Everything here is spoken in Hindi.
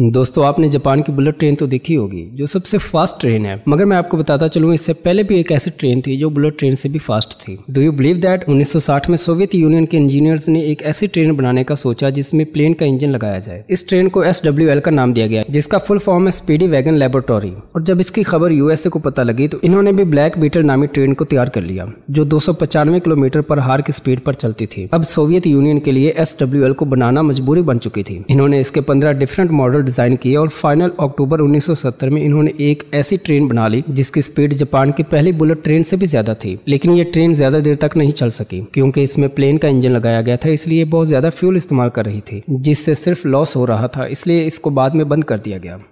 दोस्तों आपने जापान की बुलेट ट्रेन तो देखी होगी जो सबसे फास्ट ट्रेन है मगर मैं आपको बताता चलूँ इससे पहले भी एक ऐसी ट्रेन थी जो बुलेट ट्रेन से भी फास्ट थी डू यू बिलीव दैट 1960 में सोवियत यूनियन के इंजीनियर्स ने एक ऐसी ट्रेन बनाने का सोचा जिसमें प्लेन का इंजन लगाया जाए इस ट्रेन को एस का नाम दिया गया जिसका फुल फॉर्म है स्पीडी वैगन लेबोरेटोरी और जब इसकी खबर यूएसए को पता लगी तो इन्होंने भी ब्लैक बीटल नामी ट्रेन को तैयार कर लिया जो दो किलोमीटर पर हार की स्पीड पर चलती थी अब सोवियत यूनियन के लिए एस को बनाना मजबूरी बन चुकी थी इन्होंने इसके पंद्रह डिफरेंट मॉडल डिज़ाइन किए और फाइनल अक्टूबर 1970 में इन्होंने एक ऐसी ट्रेन बना ली जिसकी स्पीड जापान की पहली बुलेट ट्रेन से भी ज़्यादा थी लेकिन ये ट्रेन ज़्यादा देर तक नहीं चल सकी क्योंकि इसमें प्लेन का इंजन लगाया गया था इसलिए बहुत ज़्यादा फ्यूल इस्तेमाल कर रही थी जिससे सिर्फ लॉस हो रहा था इसलिए इसको बाद में बंद कर दिया गया